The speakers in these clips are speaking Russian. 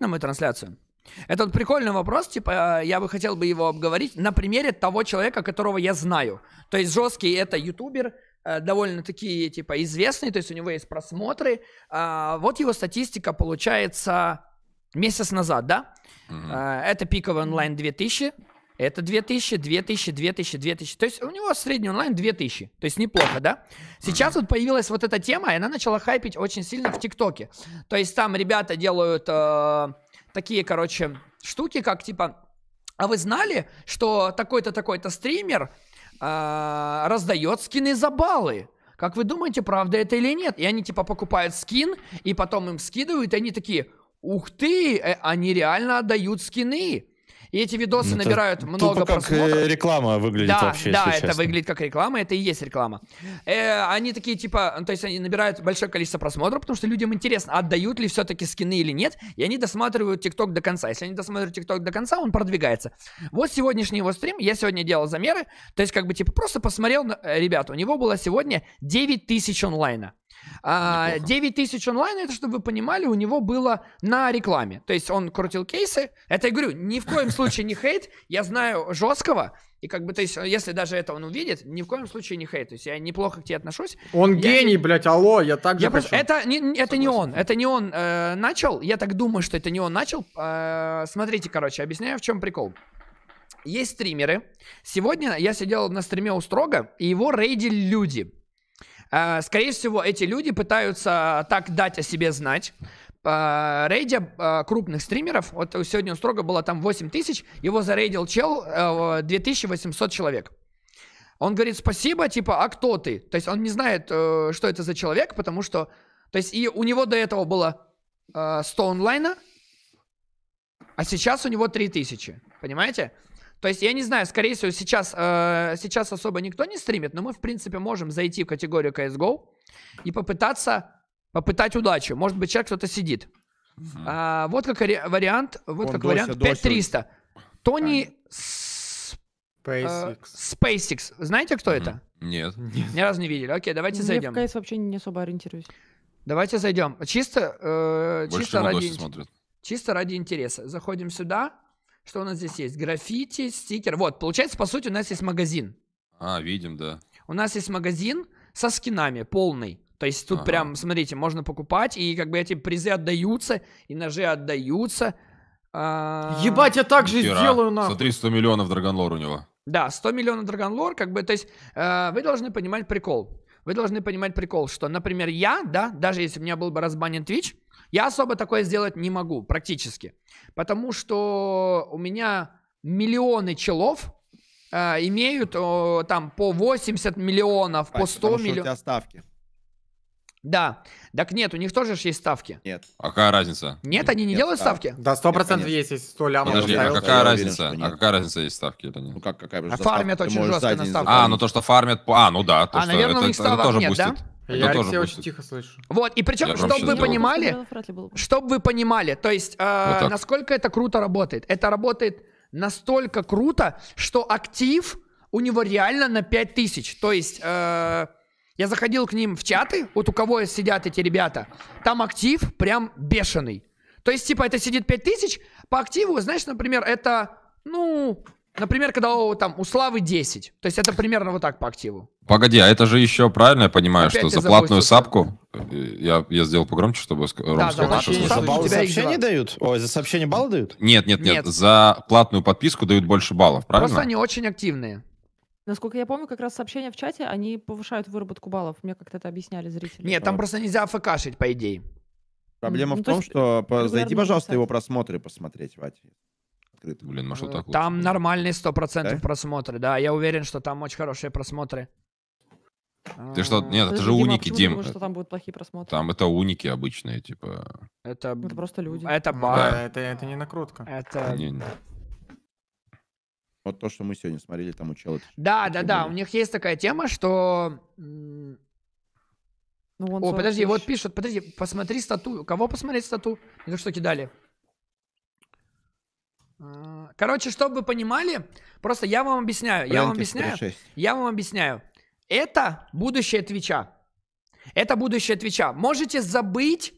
на мою трансляцию. Это вот прикольный вопрос, типа, э, я бы хотел бы его обговорить на примере того человека, которого я знаю. То есть жесткий это ютубер, э, довольно-таки, типа, известный, то есть у него есть просмотры. А, вот его статистика получается месяц назад, да? Угу. Это пиковый онлайн 2000, это 2000, 2000, 2000, 2000. То есть у него средний онлайн 2000. То есть неплохо, да? Сейчас вот появилась вот эта тема, и она начала хайпить очень сильно в ТикТоке. То есть там ребята делают э, такие, короче, штуки, как типа... А вы знали, что такой-то, такой-то стример э, раздает скины за баллы? Как вы думаете, правда это или нет? И они типа покупают скин, и потом им скидывают, и они такие... Ух ты, э, они реально отдают скины. И эти видосы это ну, набирают много как э, просмотров. как реклама выглядит да, вообще, Да, это честно. выглядит как реклама, это и есть реклама. Э, они такие, типа, ну, то есть они набирают большое количество просмотров, потому что людям интересно, отдают ли все-таки скины или нет, и они досматривают ТикТок до конца. Если они досматривают ТикТок до конца, он продвигается. Вот сегодняшний его стрим, я сегодня делал замеры, то есть как бы типа просто посмотрел, на, э, ребята, у него было сегодня 9 тысяч онлайна. А, 9 тысяч онлайн, это, чтобы вы понимали, у него было на рекламе. То есть он крутил кейсы. Это я говорю, ни в коем случае не хейт. Я знаю жесткого. И как бы, то есть, если даже это он увидит, ни в коем случае не хейт. То есть я неплохо к тебе отношусь. Он я гений, не... блядь, алло, я так же я хочу. Это, не, это не он, это не он э, начал. Я так думаю, что это не он начал. Э, смотрите, короче, объясняю, в чем прикол. Есть стримеры. Сегодня я сидел на стриме у Строга, и его рейдили люди. Э, скорее всего, эти люди пытаются э, так дать о себе знать, э, рейдя крупных стримеров, вот сегодня у Строго было там 8 тысяч, его зарейдил чел 2800 человек. Он говорит, спасибо, типа, а кто ты? То есть он не знает, что это за человек, потому что... То есть и у него до этого было 100 онлайна, а сейчас у него 3000, понимаете? То есть, я не знаю, скорее всего, сейчас, э, сейчас особо никто не стримит, но мы, в принципе, можем зайти в категорию CSGO и попытаться попытать удачу. Может быть, человек кто-то сидит. Угу. А, вот как вариант, вот Он как дося, вариант 5300. Тони SpaceX. Э, SpaceX. Знаете, кто угу. это? Нет. Ни разу не видели. Окей, давайте зайдем. Я в КС вообще не особо ориентируюсь. Давайте зайдем. Чисто, э, чисто ради... Чисто ради интереса. Заходим сюда. Что у нас здесь есть? Граффити, стикер. Вот, получается, по сути, у нас есть магазин. А, видим, да. У нас есть магазин со скинами полный. То есть тут ага. прям, смотрите, можно покупать, и как бы эти призы отдаются, и ножи отдаются. А... Ебать, я так же Хера. сделаю нахуй. Смотри, 100 миллионов Драгонлор у него. Да, 100 миллионов Драгонлор, как бы, то есть э, вы должны понимать прикол. Вы должны понимать прикол, что, например, я, да, даже если у меня был бы разбанен Twitch, я особо такое сделать не могу, практически. Потому что у меня миллионы челов э, имеют э, там по 80 миллионов, а, по 100 миллионов. У тебя ставки. Да. Так нет, у них тоже же есть ставки. Нет. А какая разница? Нет, они не нет, делают ставки. ставки. Да, сто процентов есть, если 100 лямов. Подожди, а какая разница? Уверен, а какая разница, есть ставки или нет? Ну как, какая разница? А фармят очень жестко на ставку. А, ну то, что фармят... А, ну да. То, а, что наверное, это, у них ставок нет, бустит. да? Я тоже Алексея очень тихо слышу. Вот, и причем, чтобы вы понимали, чтобы вы понимали, то есть, э, вот насколько это круто работает. Это работает настолько круто, что актив у него реально на 5000. То есть, э, я заходил к ним в чаты, вот у кого сидят эти ребята, там актив прям бешеный. То есть, типа, это сидит 5000, по активу, знаешь, например, это, ну, Например, когда у, там, у Славы 10. То есть это примерно вот так по активу. Погоди, а это же еще правильно я понимаю, Опять что за платную сапку... Я, я сделал погромче, чтобы Ром да, сказал, да, что за баллы сообщения дают? Ой, за сообщение баллы дают? Нет, нет, нет, нет, за платную подписку дают больше баллов, правильно? Просто они очень активные. Насколько я помню, как раз сообщения в чате, они повышают выработку баллов. Мне как-то это объясняли зрители. Нет, там просто нельзя афкшить, по идее. Проблема ну, в том, то есть, что зайди, пожалуйста, его просмотры посмотреть, Вадь открытых. Блин, может, так лучше. Там нормальные 100% да? просмотры, да. Я уверен, что там очень хорошие просмотры. Ты что, нет, это, это же уники, Дим. Дим. Думаешь, что там будут плохие просмотры? Там это уники обычные, типа. Это, это просто люди. Это баг. Да. Это, это не накрутка. Это... Не, не. Вот то, что мы сегодня смотрели, там у чела. Да, да, да. У них есть такая тема, что. Ну, О, подожди, тысяч. вот пишут, подожди, посмотри стату. Кого посмотреть стату? Это что кидали? А, короче, чтобы вы понимали, просто я вам объясняю, Брентис я вам объясняю, 36. я вам объясняю. Это будущее Твича. Это будущее Твича. Можете забыть,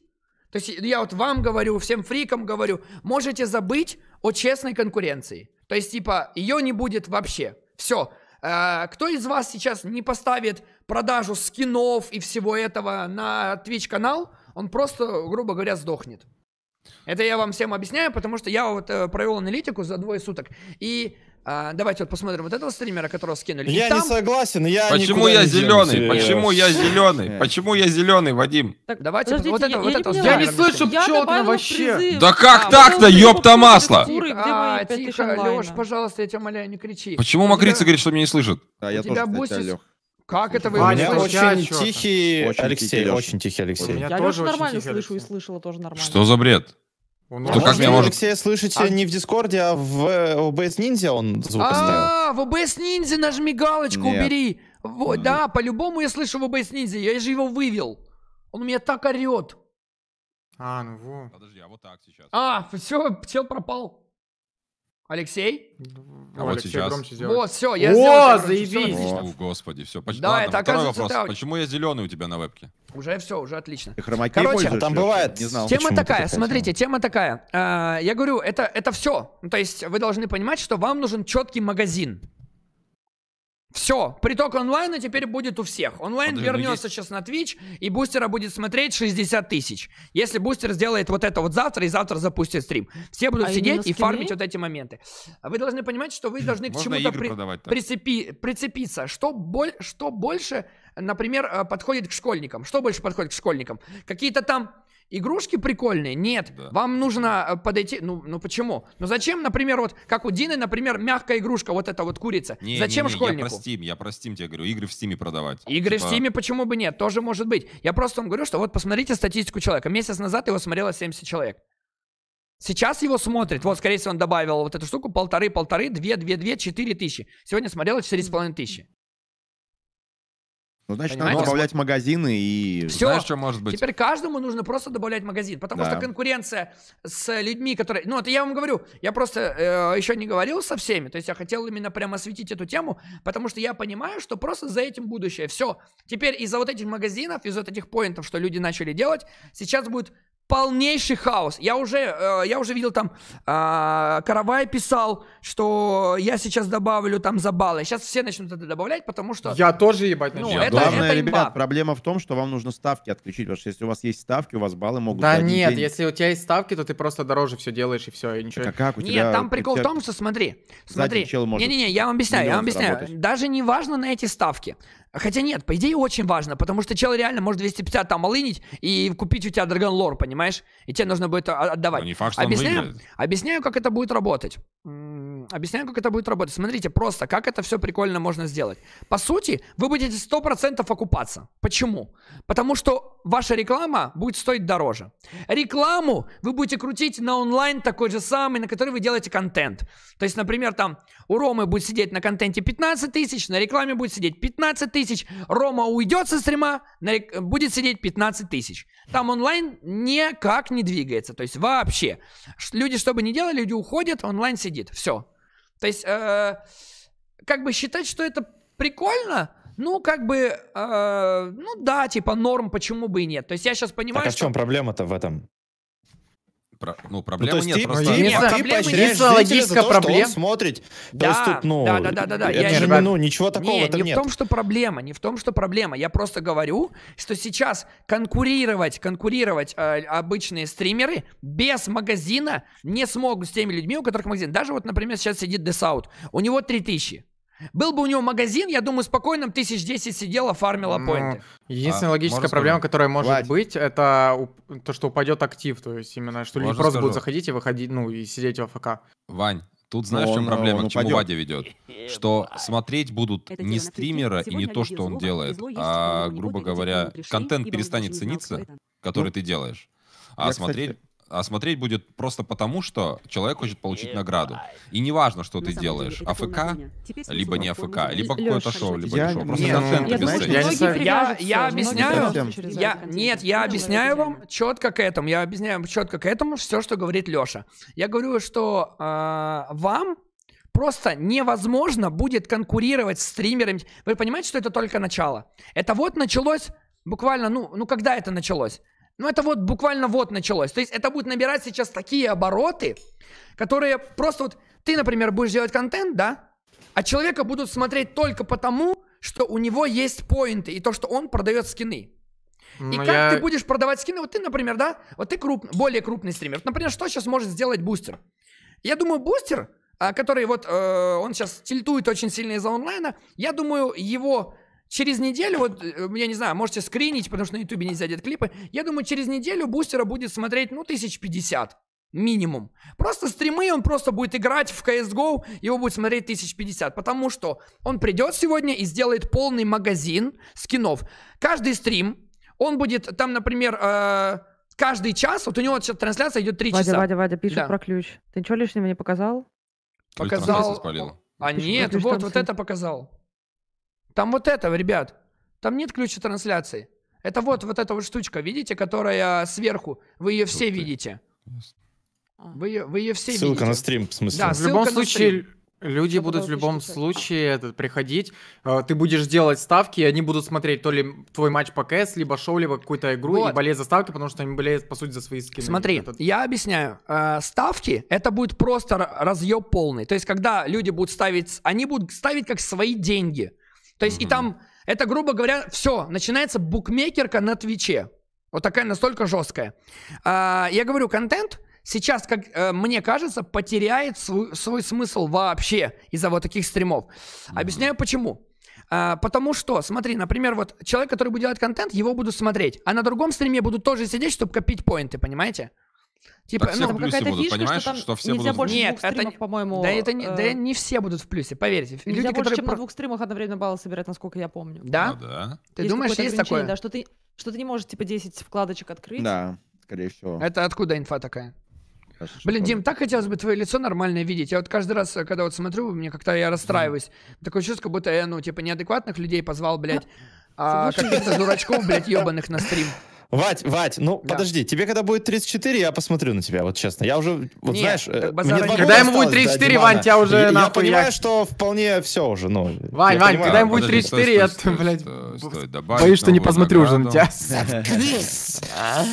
то есть я вот вам говорю, всем фрикам говорю, можете забыть о честной конкуренции. То есть типа ее не будет вообще. Все. А, кто из вас сейчас не поставит продажу скинов и всего этого на Twitch канал, он просто, грубо говоря, сдохнет. Это я вам всем объясняю, потому что я вот э, провел аналитику за двое суток. И а, давайте вот посмотрим вот этого стримера, которого скинули. Я там... не согласен, я Почему я зеленый? Себе. Почему я зеленый? Почему я зеленый, Вадим? Так, давайте вот это, вот это. Я не слышу, пчелка вообще. Да как а, так-то, ёпта масло? А, тихо, Лёш, пожалуйста, я тебя умоляю, не кричи. Почему Макрица говорит, что меня не слышит? А я тоже, кстати, как это вы У меня очень тихий очень Алексей, очень тихий Алексей. Я тоже нормально слышу и слышала тоже нормально. Что за бред? Ну, как может, может... Алексея слышите э, а... не в Дискорде, а в OBS э, Ninja он звук а, оставил. А, в OBS Ninja нажми галочку, Нет. убери. В... Нет. Да, по-любому я слышу в OBS Ninja, я же его вывел. Он у меня так орет. А, ну вот. Подожди, а вот так сейчас. А, все, чел пропал. Алексей? А вот Алексей сейчас. Вот, все, я О, сделал. заебись! Все, О, господи, все. Почти, да, ладно, это второй вопрос. Это... Почему я зеленый у тебя на вебке? Уже все, уже отлично. Ты хромакей а там бывает. Не знал, тема такая, смотрите, тема такая. А, я говорю, это, это все. Ну, то есть вы должны понимать, что вам нужен четкий магазин. Все, приток онлайна теперь будет у всех. Онлайн Подожди, ну вернется есть... сейчас на Twitch, и бустера будет смотреть 60 тысяч. Если бустер сделает вот это вот завтра, и завтра запустит стрим. Все будут а сидеть и фармить вот эти моменты. Вы должны понимать, что вы хм, должны к чему-то при... прицепи... прицепиться. Что, боль... что больше, например, э, подходит к школьникам? Что больше подходит к школьникам? Какие-то там игрушки прикольные? Нет. Да. Вам нужно э, подойти... Ну, ну почему? Ну зачем, например, вот как у Дины, например, мягкая игрушка, вот эта вот курица. Не, зачем не, не, школьнику? Я про Steam, я про Steam тебе говорю. Игры в Steam продавать. Игры типа... в Steam почему бы нет? Тоже может быть. Я просто вам говорю, что вот посмотрите статистику человека. Месяц назад его смотрело 70 человек. Сейчас его смотрит, вот, скорее всего, он добавил вот эту штуку, полторы, полторы, две, две, две, четыре тысячи. Сегодня смотрело четыре с половиной тысячи. Ну, значит, Понимаете? надо добавлять магазины и... Все. Знаешь, что может быть? Теперь каждому нужно просто добавлять магазин, потому да. что конкуренция с людьми, которые... Ну, это я вам говорю, я просто э, еще не говорил со всеми, то есть я хотел именно прямо осветить эту тему, потому что я понимаю, что просто за этим будущее. Все. Теперь из-за вот этих магазинов, из-за вот этих поинтов, что люди начали делать, сейчас будет полнейший хаос. Я уже, э, я уже видел там, э, Каравай писал, что я сейчас добавлю там забалы. Сейчас все начнут это добавлять, потому что... Я тоже ебать ну, начну. Ну, Главное, это ребят, проблема в том, что вам нужно ставки отключить, потому что если у вас есть ставки, у вас баллы могут... Да нет, день. если у тебя есть ставки, то ты просто дороже все делаешь и все, и ничего. Так, а как у тебя... Нет, там прикол тебя... в том, что смотри, смотри. Не-не-не, я вам объясняю, я вам объясняю. Заработать. Даже не важно на эти ставки. Хотя нет, по идее очень важно, потому что чел реально может 250 там олынить и купить у тебя Dragon Lore, понимаешь? И тебе нужно будет отдавать. Ну, не факт, что объясняю, объясняю, как это будет работать. Объясняю, как это будет работать. Смотрите, просто как это все прикольно можно сделать. По сути, вы будете 100% окупаться. Почему? Потому что ваша реклама будет стоить дороже. Рекламу вы будете крутить на онлайн такой же самый, на который вы делаете контент. То есть, например, там у Ромы будет сидеть на контенте 15 тысяч, на рекламе будет сидеть 15 тысяч. Рома уйдет со стрима, рек... будет сидеть 15 тысяч. Там онлайн никак не двигается. То есть вообще. Люди, что бы ни делали, люди уходят, онлайн сидят сидит. Все. То есть, э, как бы считать, что это прикольно, ну, как бы, э, ну да, типа норм, почему бы и нет. То есть я сейчас понимаю, Так а в чем проблема-то в этом? ну, проблемы ну, нет. Ты, просто... Нет, а ты поощряешь зрителя за то, проблем. что он смотрит. Да, то да, да, да, да, да. Это я же, ну, ничего такого не, там не нет. в том, что проблема, не в том, что проблема. Я просто говорю, что сейчас конкурировать, конкурировать э, обычные стримеры без магазина не смогут с теми людьми, у которых магазин. Даже вот, например, сейчас сидит Десаут. У него 3000. Был бы у него магазин, я думаю, спокойно тысяч десять сидела, фармила ну, поинты. Единственная а, логическая проблема, сказать? которая может Вать. быть, это то, что упадет актив. То есть именно, что люди просто будут заходить и выходить, ну, и сидеть в АФК. Вань, Тут знаешь, в чем э, проблема, он к чему упадет. Вадя ведет? Что смотреть будут Это не стримера и не то, что он делает, а, грубо говоря, контент перестанет цениться, который ну, ты делаешь. А смотреть а смотреть будет просто потому, что человек хочет получить награду. И не важно, что ты делаешь, АФК, либо не АФК, либо какое-то шоу, либо я, шоу. Просто контент я, я объясняю, я, нет, я объясняю вам четко к этому, я объясняю четко к этому все, что говорит Леша. Я говорю, что э, вам просто невозможно будет конкурировать с стримерами. Вы понимаете, что это только начало? Это вот началось буквально, ну, ну когда это началось? Ну, это вот буквально вот началось. То есть это будет набирать сейчас такие обороты, которые просто вот... Ты, например, будешь делать контент, да? А человека будут смотреть только потому, что у него есть поинты и то, что он продает скины. Но и ну, как я... ты будешь продавать скины? Вот ты, например, да? Вот ты круп... более крупный стример. Например, что сейчас может сделать бустер? Я думаю, бустер, а, который вот э, он сейчас тильтует очень сильно из-за онлайна, я думаю, его через неделю, вот, э, я не знаю, можете скринить, потому что на ютубе нельзя делать клипы, я думаю, через неделю бустера будет смотреть, ну, 1050 минимум. Просто стримы, он просто будет играть в CSGO, его будет смотреть 1050, потому что он придет сегодня и сделает полный магазин скинов. Каждый стрим, он будет там, например, э, каждый час, вот у него сейчас трансляция идет 3 Вадя, часа. Вадя, Вадя, пишет да. про ключ. Ты ничего лишнего не показал? Показал. А нет, вот, вот это показал. Там вот это, ребят, там нет ключа трансляции. Это вот, вот эта вот штучка, видите, которая сверху. Вы ее все Тут видите. А. Вы ее, вы ее все ссылка видите. на стрим, в смысле. Да, в любом случае, люди Я будут в любом включить. случае этот, приходить. А, ты будешь делать ставки, и они будут смотреть то ли твой матч по КС, либо шоу, либо какую-то игру, вот. и болеть за ставки, потому что они болеют, по сути, за свои скины. Смотри, этот... я объясняю. А, ставки — это будет просто разъеб полный. То есть, когда люди будут ставить... Они будут ставить как свои деньги — то есть mm-hmm. и там, это, грубо говоря, все, начинается букмекерка на Твиче. Вот такая настолько жесткая. А, я говорю, контент сейчас, как э, мне кажется, потеряет свой, свой смысл вообще из-за вот таких стримов. Mm-hmm. Объясняю почему. А, потому что, смотри, например, вот человек, который будет делать контент, его будут смотреть, а на другом стриме будут тоже сидеть, чтобы копить поинты, понимаете? Типа, так ну, там какая-то будут, фишка, понимаешь, что там что все нельзя будут... больше Нет, двух это стримов, не... по-моему. Да, это не, э... да не все будут в плюсе, поверьте. Нельзя Люди, больше, которые... чем на двух стримах одновременно баллы собирать, насколько я помню. Да? Ну, да. Ты есть думаешь, есть такое? Да, что ты, что ты не можешь, типа, 10 вкладочек открыть. Да, скорее всего. Это откуда инфа такая? Блин, Дим, так хотелось бы твое лицо нормальное видеть. Я вот каждый раз, э, когда вот смотрю, мне как-то я расстраиваюсь. Mm. Такое чувство, как будто я, ну, типа, неадекватных людей позвал, блядь, а каких-то дурачков, блядь, ебаных на стрим. Вать, Вать, ну да. подожди, тебе когда будет 34, я посмотрю на тебя, вот честно. Я уже, вот Нет, знаешь, э, мне не... когда ему будет 34, да, Вань, тебя уже я, нахуй. Я понимаю, что вполне все уже, ну. Вань, Вань, понимаю. когда ему будет 34, я, блядь, боюсь, что не посмотрю уже на тебя.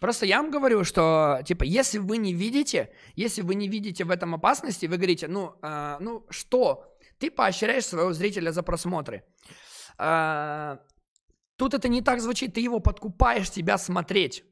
Просто я вам говорю, что, типа, если вы не видите, если вы не видите в этом опасности, вы говорите, ну, э, ну что, ты поощряешь своего зрителя за просмотры. Э, Тут это не так звучит, ты его подкупаешь себя смотреть.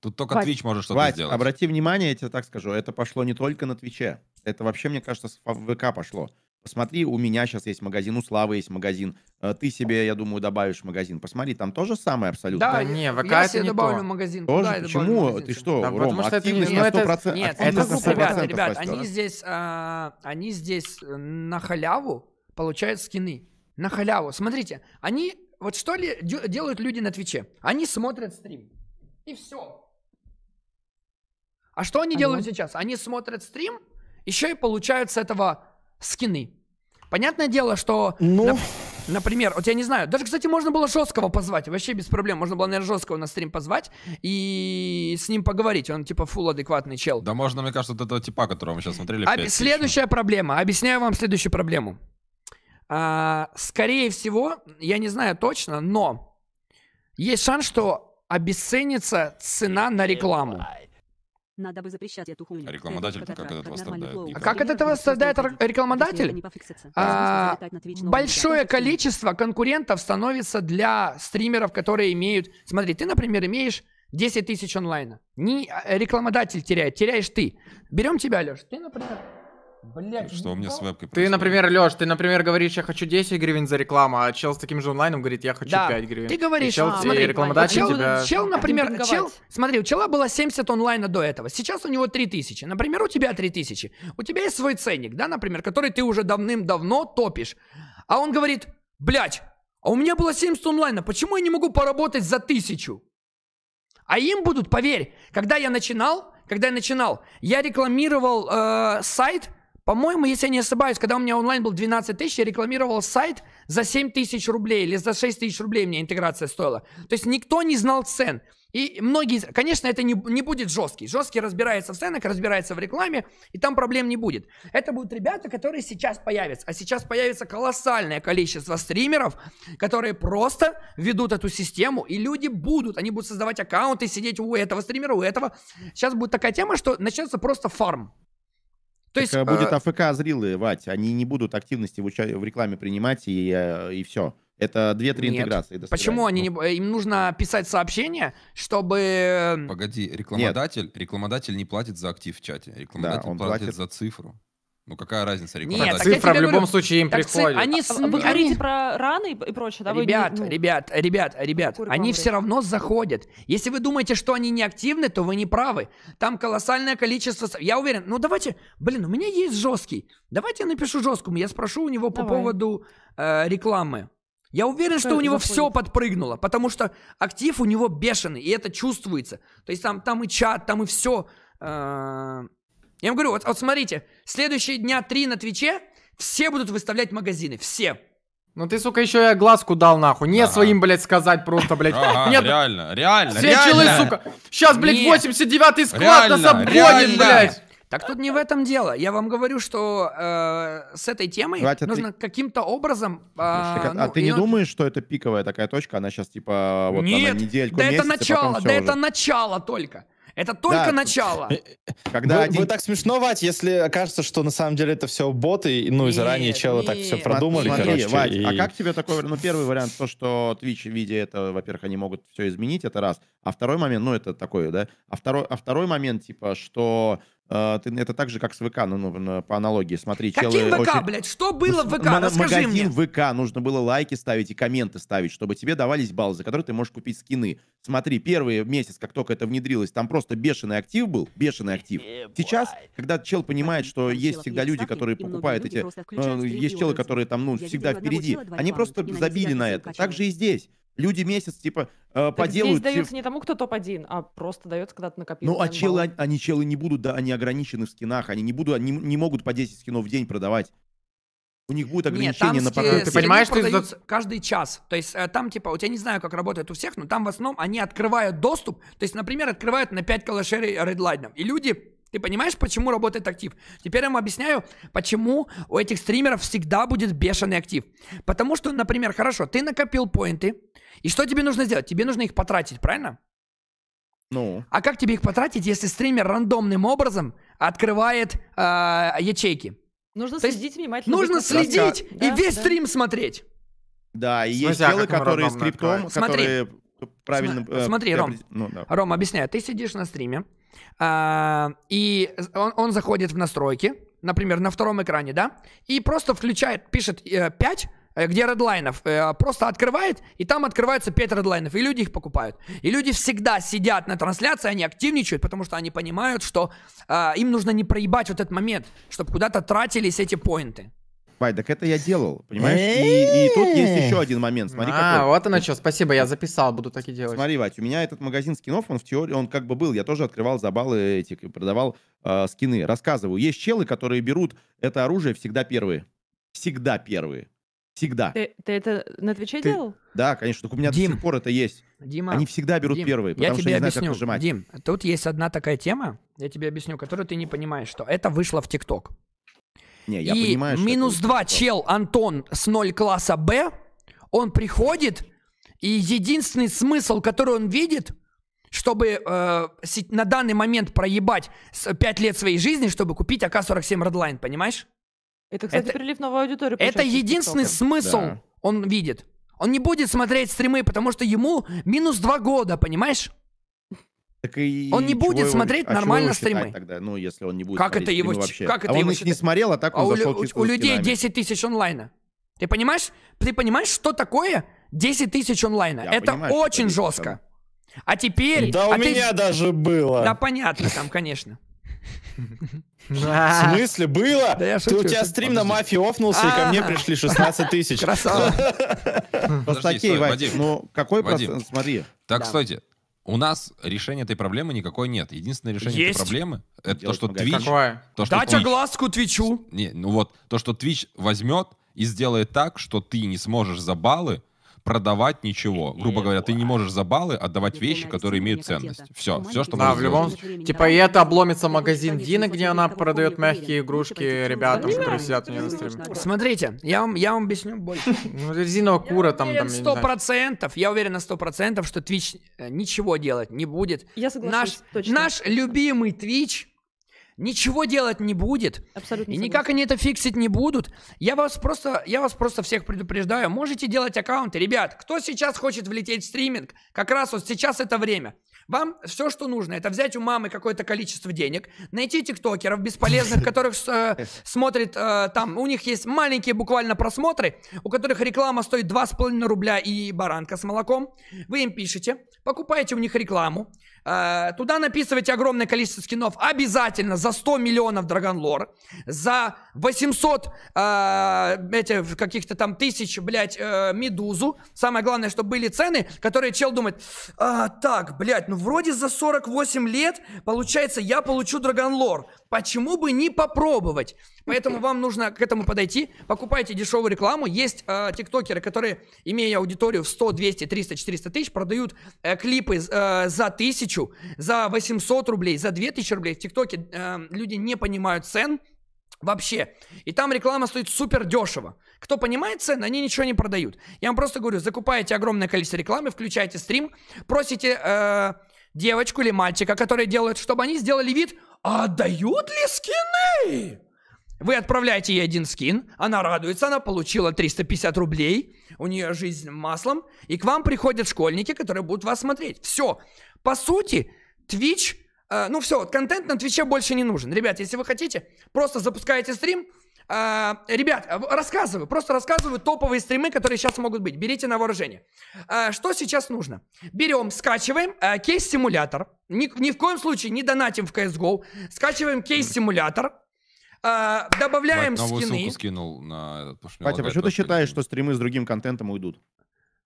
Тут только Вать. Twitch может что-то Вать, сделать. обрати внимание, я тебе так скажу, это пошло не только на Твиче. Это вообще, мне кажется, с ВК пошло. Посмотри, у меня сейчас есть магазин, у Славы есть магазин. Э, ты себе, я думаю, добавишь магазин. Посмотри, там то же самое абсолютно. Да, не, ВК я это себе не добавлю то. магазин. Тоже? Да, Почему? Магазин. Ты что, да, Ром, что активность это... на 100%? Это... Нет, это на 100%, ребят, ребят они, здесь, а, они здесь э, на халяву получают скины. На халяву. Смотрите, они вот что ли делают люди на Твиче? Они смотрят стрим. И все. А что они ага. делают сейчас? Они смотрят стрим, еще и получают с этого скины. Понятное дело, что, ну... нап- например, вот я не знаю, даже, кстати, можно было жесткого позвать, вообще без проблем, можно было, наверное, жесткого на стрим позвать и с ним поговорить, он типа фул адекватный чел. Да можно, мне кажется, вот этого типа, которого мы сейчас смотрели. А следующая проблема, объясняю вам следующую проблему. А, скорее всего, я не знаю точно, но есть шанс, что обесценится цена на рекламу. Надо бы запрещать эту хуйню. рекламодатель как, как от вас страдает? А как от этого страдает рекламодатель? А, большое количество конкурентов становится для стримеров, которые имеют... Смотри, ты, например, имеешь 10 тысяч онлайна. Не а, рекламодатель теряет, теряешь ты. Берем тебя, Леш. Ты, например, Блять, что у меня с вебкой Ты, например, Лёш, ты, например, говоришь, я хочу 10 гривен за рекламу, а чел с таким же онлайном говорит, я хочу да. 5 гривен. Ты говоришь, и чел, а, смотри, рекламодатель чел, тебя... чел, например, чел, смотри, у чела было 70 онлайна до этого, сейчас у него 3000. Например, у тебя 3000. У тебя есть свой ценник, да, например, который ты уже давным-давно топишь. А он говорит, блять, а у меня было 70 онлайна, почему я не могу поработать за тысячу? А им будут, поверь, когда я начинал, когда я начинал, я рекламировал э, сайт, по-моему, если я не ошибаюсь, когда у меня онлайн был 12 тысяч, я рекламировал сайт за 7 тысяч рублей или за 6 тысяч рублей мне интеграция стоила. То есть никто не знал цен. И многие, конечно, это не, не будет жесткий. Жесткий разбирается в ценах, разбирается в рекламе, и там проблем не будет. Это будут ребята, которые сейчас появятся. А сейчас появится колоссальное количество стримеров, которые просто ведут эту систему, и люди будут, они будут создавать аккаунты, сидеть у этого стримера, у этого. Сейчас будет такая тема, что начнется просто фарм. То есть, э, так, а... будет АФК зрелые, Вать. Они не будут активности в, уча в рекламе принимать, и, э, и все. Это 2-3 интеграции. До Почему они ну. не... им нужно писать сообщение, чтобы... Э, Погоди, рекламодатель, Нет. рекламодатель не платит за актив в чате. Рекламодатель да, он платит, платит за цифру. Ну какая разница, реклама? Нет, цифра в любом говорю, случае им приходит. Циф... Они с... А вы говорите про раны и прочее, да? Ребят, вы... Ну. ребят, ребят, ребят, Курик они все равно заходят. Если вы думаете, что они неактивны, то вы не правы. Там колоссальное количество... Я уверен, ну давайте, блин, у меня есть жесткий. Давайте я напишу жесткому, я спрошу у него Давай. по поводу э, рекламы. Я уверен, что, что у него заходит? все подпрыгнуло, потому что актив у него бешеный, и это чувствуется. То есть там, там и чат, там и все. Э я вам говорю, вот, вот смотрите, следующие дня три на Твиче все будут выставлять магазины, все. Ну ты, сука, еще я глазку дал, нахуй. Не ага. своим, блядь, сказать просто, блядь. Ага, Нет, реально, реально, Все реально. челы, сука. Сейчас, блядь, 89-й склад реально, нас обгонит, блядь. Так тут не в этом дело. Я вам говорю, что э, с этой темой Хватит нужно ты... каким-то образом. Э, так, а, а ну, а ты не он... думаешь, что это пиковая такая точка? Она сейчас типа вот Нет, она недельку. Да месяц, это начало, да это начало только. Это только да. начало. Э, э, Когда вы, один... вы так смешно, Вать, если окажется, что на самом деле это все боты, ну нет, и заранее челы нет. так все продумали, Смотри, короче. Вать, а и... а как тебе такой, ну, первый вариант, то, что Twitch, видя это, во-первых, они могут все изменить, это раз. А второй момент, ну, это такой, да, а второй, а второй момент, типа, что а, ты, это так же, как с ВК, ну, ну по аналогии. Смотри, Каким челы ВК, очень... блядь? Что было ну, в ВК? М- Расскажи магазин мне. ВК. Нужно было лайки ставить и комменты ставить, чтобы тебе давались баллы, за которые ты можешь купить скины. Смотри, первый месяц, как только это внедрилось, там просто бешеный актив был, бешеный актив. Сейчас, когда чел понимает, что есть всегда люди, которые покупают эти... Э, есть челы, которые там, ну, всегда впереди. Они просто забили на это. Так же и здесь люди месяц, типа, э, поделают... Здесь дается не тому, кто топ-1, а просто дается, когда ты накопил. Ну, а челы, балл. они, они челы не будут, да, они ограничены в скинах, они не будут, они не могут по 10 скинов в день продавать. У них будет ограничение Нет, на покупку. Ты понимаешь, что продают каждый час. То есть э, там типа, у тебя не знаю, как работает у всех, но там в основном они открывают доступ. То есть, например, открывают на 5 калашей редлайном. И люди ты понимаешь, почему работает актив? Теперь я вам объясняю, почему у этих стримеров всегда будет бешеный актив. Потому что, например, хорошо, ты накопил поинты, и что тебе нужно сделать? Тебе нужно их потратить, правильно? Ну. А как тебе их потратить, если стример рандомным образом открывает э, ячейки? Нужно То следить внимательно. Нужно следить и да, весь да. стрим смотреть. Да, и есть Смотря, а которые с криптом, которые правильно... См э, смотри, Ром, ну, да. Ром, объясняю. Ты сидишь на стриме, э, и он, он заходит в настройки, например, на втором экране, да, и просто включает, пишет э, 5, Э, где редлайнов, э, а просто открывает, и там открываются 5 редлайнов, и люди их покупают. И люди всегда сидят на трансляции, они активничают, потому что они понимают, что э, им нужно не проебать вот этот момент, чтобы куда-то тратились эти поинты. Вань, так это я делал, понимаешь? И, и тут есть еще один момент. Смотри, а, какой. вот оно что, спасибо, я записал, буду так и делать. Смотри, Вать, у меня этот магазин скинов, он в теории, он как бы был, я тоже открывал за баллы эти, продавал э, скины. Рассказываю, есть челы, которые берут это оружие всегда первые. Всегда первые. Всегда. Ты, ты это на Твиче ты... делал? Да, конечно. Так у меня Дим, до сих пор это есть. Дима, Они всегда берут Дим, первые, потому я тебе что не объясню. знаю, как нажимать. Дим, тут есть одна такая тема, я тебе объясню, которую ты не понимаешь, что это вышло в ТикТок. Не, я и понимаю, что минус два чел Антон с 0 класса Б, он приходит, и единственный смысл, который он видит, чтобы э, на данный момент проебать 5 лет своей жизни, чтобы купить АК-47 Redline, понимаешь? Это, кстати, это, прилив новой аудитории. Это единственный TikTok. смысл да. он видит. Он не будет смотреть стримы, потому что ему минус два года, понимаешь? Так и он не будет смотреть а его, нормально стримы. Тогда? Ну, если он не будет как это его, вообще. Как это а его он их не смотрел, а так он а зашел у, у, у людей скинами. 10 тысяч онлайна. Ты понимаешь? Ты понимаешь, что такое 10 тысяч онлайна? Я это понимаю, очень жестко. Там. А теперь... Да а у ты... меня даже было. Да понятно там, конечно. В смысле, было? Да я шучу, Ты, у тебя стрим на мафии офнулся, и ко мне а. пришли 16 тысяч. Красава. Вот такие, Вадим. Ну, какой процент? Смотри. Так, кстати, У нас решения этой проблемы никакой нет. Единственное решение этой проблемы это то, что Twitch... То, что Дать огласку Твичу! Не, ну вот, то, что Twitch возьмет и сделает так, что ты не сможешь за баллы продавать ничего. Грубо говоря, ты не можешь за баллы отдавать вещи, которые имеют ценность. Все, все, что Да, в любом случае. Типа, и это обломится магазин Дина, где она продает мягкие игрушки ребятам, которые сидят у нее на стриме. Смотрите, я вам, я вам объясню больше. Ну, резиновая кура там... Сто процентов, я уверен на сто процентов, что Twitch э, ничего делать не будет. Я согласен, наш, наш любимый Twitch ничего делать не будет. Абсолютно. И никак они это фиксить не будут. Я вас просто, я вас просто всех предупреждаю. Можете делать аккаунты, ребят. Кто сейчас хочет влететь в стриминг, как раз вот сейчас это время. Вам все, что нужно, это взять у мамы какое-то количество денег, найти тиктокеров бесполезных, которых э, смотрит э, там, у них есть маленькие буквально просмотры, у которых реклама стоит 2,5 рубля и баранка с молоком. Вы им пишете, покупаете у них рекламу, Э, туда написывать огромное количество скинов. Обязательно за 100 миллионов Драгонлор, за 800 э, этих каких-то там тысяч, блядь, э, Медузу. Самое главное, чтобы были цены, которые чел думает, а, так, блядь, ну вроде за 48 лет, получается, я получу Драгонлор. Почему бы не попробовать? Поэтому вам нужно к этому подойти. Покупайте дешевую рекламу. Есть э, тиктокеры, которые, имея аудиторию в 100, 200, 300, 400 тысяч, продают э, клипы э, за тысячу 1000, за 800 рублей, за 2000 рублей. В ТикТоке э, люди не понимают цен вообще. И там реклама стоит супер дешево. Кто понимает цены, они ничего не продают. Я вам просто говорю, закупаете огромное количество рекламы, включаете стрим, просите э, девочку или мальчика, которые делают, чтобы они сделали вид, а дают ли скины? Вы отправляете ей один скин, она радуется, она получила 350 рублей, у нее жизнь маслом, и к вам приходят школьники, которые будут вас смотреть. Все, по сути, Twitch, э, ну все, контент на Твиче больше не нужен. Ребят, если вы хотите, просто запускаете стрим, а, ребят, рассказываю, просто рассказываю топовые стримы, которые сейчас могут быть. Берите на вооружение. А, что сейчас нужно? Берем, скачиваем а, кейс-симулятор. Ни, ни в коем случае не донатим в CSGO. Скачиваем кейс-симулятор. А, добавляем Бать, новую скины. ссылку скинул на... Катя, почему ты считаешь, что стримы с другим контентом уйдут?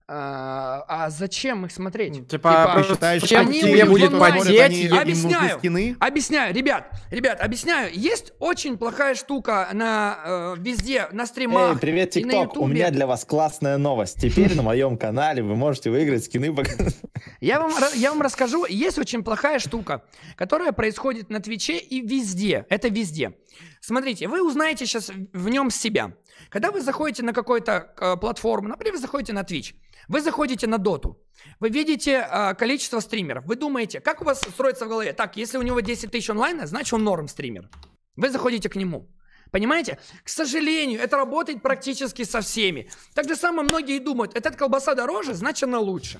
А, а зачем их смотреть? Типа, типа считаешь, что они тебе будет потеть? Они, объясняю, скины? объясняю, ребят, ребят, объясняю. Есть очень плохая штука на э, везде, на стримах Эй, привет, ТикТок, у меня для вас классная новость. Теперь на моем канале вы можете выиграть скины. Я вам, я вам расскажу, есть очень плохая штука, которая происходит на Твиче и везде. Это везде. Смотрите, вы узнаете сейчас в нем себя. Когда вы заходите на какую-то э, платформу, например, вы заходите на Twitch, вы заходите на доту, вы видите э, количество стримеров, вы думаете, как у вас строится в голове? Так, если у него 10 тысяч онлайна, значит он норм стример. Вы заходите к нему. Понимаете? К сожалению, это работает практически со всеми. Так же самое многие думают, этот колбаса дороже, значит она лучше.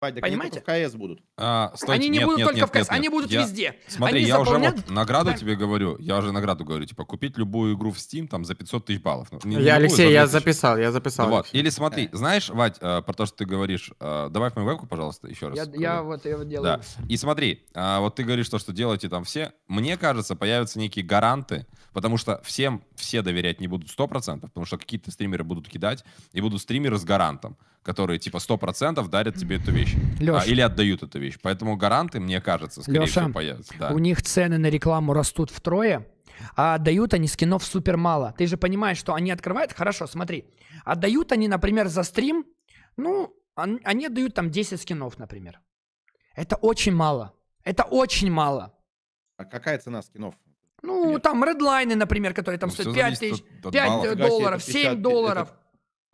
Вадик, Понимаете? Они в КС будут. А, стойте, они не нет, будут нет, только нет, в КС, нет, нет. они будут я... везде. Смотри, они я заполняют... уже вот награду да. тебе говорю, я уже награду говорю, типа купить любую игру в Steam там за 500 тысяч баллов. Ну, не, я, не Алексей, я записал, я записал. Вот. Или смотри, да. знаешь, Вадь, э, про то, что ты говоришь, э, добавь мою вебку, пожалуйста, еще раз. Я, скажу. я вот делаю. Да. И смотри, э, вот ты говоришь то, что делаете там все. Мне кажется, появятся некие гаранты, потому что всем все доверять не будут 100%, потому что какие-то стримеры будут кидать, и будут стримеры с гарантом которые типа 100% дарят тебе эту вещь. Леша. А, или отдают эту вещь. Поэтому гаранты, мне кажется, скорее Леша, всего появятся. Да. у них цены на рекламу растут втрое, а отдают они скинов супер мало. Ты же понимаешь, что они открывают, хорошо, смотри. Отдают они, например, за стрим, ну, они отдают там 10 скинов, например. Это очень мало. Это очень мало. А какая цена скинов? Ну, Нет. там редлайны, например, которые там ну, стоят 5, тысяч, 5 долларов, 7 долларов. Это,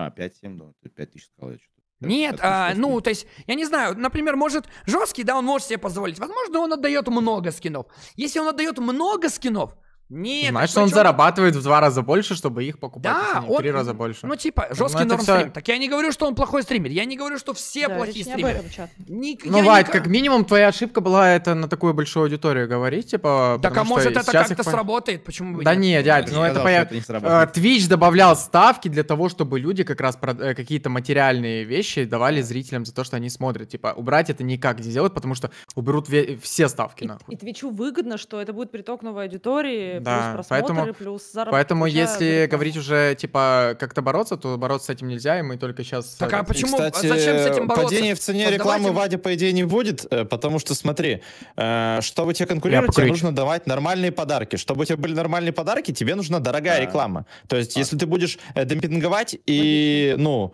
а, 5-7, да, ты 5 тысяч сказал, я что-то. Нет, а, ну, то есть, я не знаю, например, может, жесткий, да, он может себе позволить. Возможно, он отдает много скинов. Если он отдает много скинов, нет, Значит, он причем... зарабатывает в два раза больше, чтобы их покупать. Да, не, он... три раза больше. Ну, типа, ну, жесткий норм все... Так я не говорю, что он плохой стример. Я не говорю, что все да, плохие стримеры. Этом, Ник... Ну, Вайт, не... как минимум, твоя ошибка была это на такую большую аудиторию говорить, типа. Так а может это как-то их... сработает? Почему бы Да нет, дядь, ну это понятно. Твич э, добавлял ставки для того, чтобы люди как раз э, какие-то материальные вещи давали зрителям за то, что они смотрят. Типа, убрать это никак не сделать, потому что уберут все ставки. И Твичу выгодно, что это будет приток новой аудитории да. плюс просмотры, поэтому, плюс заработки. Поэтому если да, говорить уже, типа, как-то бороться, то бороться с этим нельзя, и мы только сейчас... Так, а почему, и, кстати, а зачем с этим бороться? падение в цене Создавайте... рекламы Ваде, по идее, не будет, э, потому что, смотри, э, чтобы тебе конкурировать, тебе нужно давать нормальные подарки. Чтобы у тебя были нормальные подарки, тебе нужна дорогая да. реклама. То есть, а. если ты будешь э, демпинговать и, ну,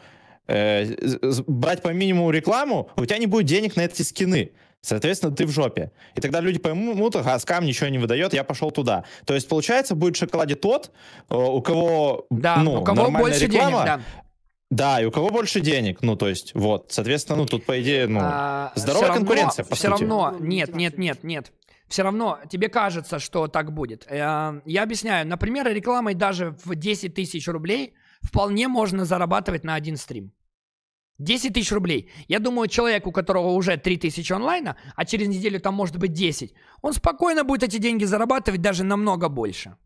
брать по минимуму рекламу, у тебя не будет денег на эти скины. Соответственно, ты в жопе. И тогда люди поймут, а скам ничего не выдает, я пошел туда. То есть, получается, будет в шоколаде тот, э, у кого, да, ну, у кого больше реклама, денег, да. Да, и у кого больше денег, ну, то есть, вот, соответственно, ну, тут, по идее, ну, а, здоровая равно, конкуренция, по Все сути. равно, нет, нет, нет, нет, все равно тебе кажется, что так будет. Э, я объясняю, например, рекламой даже в 10 тысяч рублей вполне можно зарабатывать на один стрим. 10 тысяч рублей. Я думаю, человек, у которого уже 3 тысячи онлайна, а через неделю там может быть 10, он спокойно будет эти деньги зарабатывать даже намного больше.